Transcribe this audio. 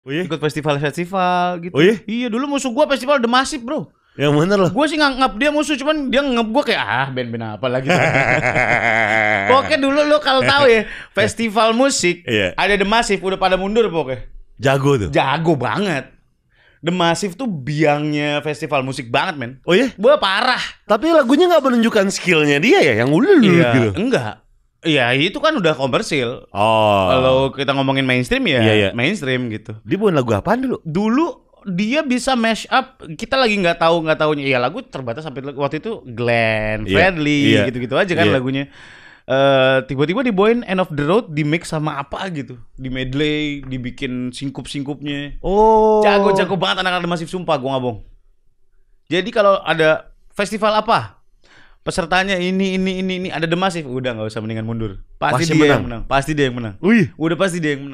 Oh iya? Ikut festival-festival gitu. Oh iya? Iya, dulu musuh gue festival The Massive, Bro. Yang bener lah. Gue sih nganggap dia musuh, cuman dia nganggap gue kayak ah band-band apa lagi. pokoknya dulu lo kalau tahu ya festival musik yeah. ada The Massive udah pada mundur pokoknya. Jago tuh. Jago banget. The Massive tuh biangnya festival musik banget men. Oh iya? Gue parah. Tapi lagunya gak menunjukkan skillnya dia ya, yang ulul iya, gitu. Enggak. Iya itu kan udah komersil. Oh. Kalau kita ngomongin mainstream ya, yeah, yeah. mainstream gitu. Dia buat lagu apa dulu? Dulu dia bisa mash up. Kita lagi nggak tahu nggak tahunya. Iya lagu terbatas sampai waktu itu Glenn, iya, Fredly, yeah. yeah. gitu-gitu aja kan yeah. lagunya. Uh, tiba-tiba di Boyn End of the Road di mix sama apa gitu di medley dibikin singkup-singkupnya oh jago-jago banget anak-anak masih sumpah gue ngabong. jadi kalau ada festival apa pesertanya ini ini ini ini ada demasif udah nggak usah mendingan mundur pasti, pasti dia menang. yang menang pasti dia yang menang Wih. udah pasti dia yang menang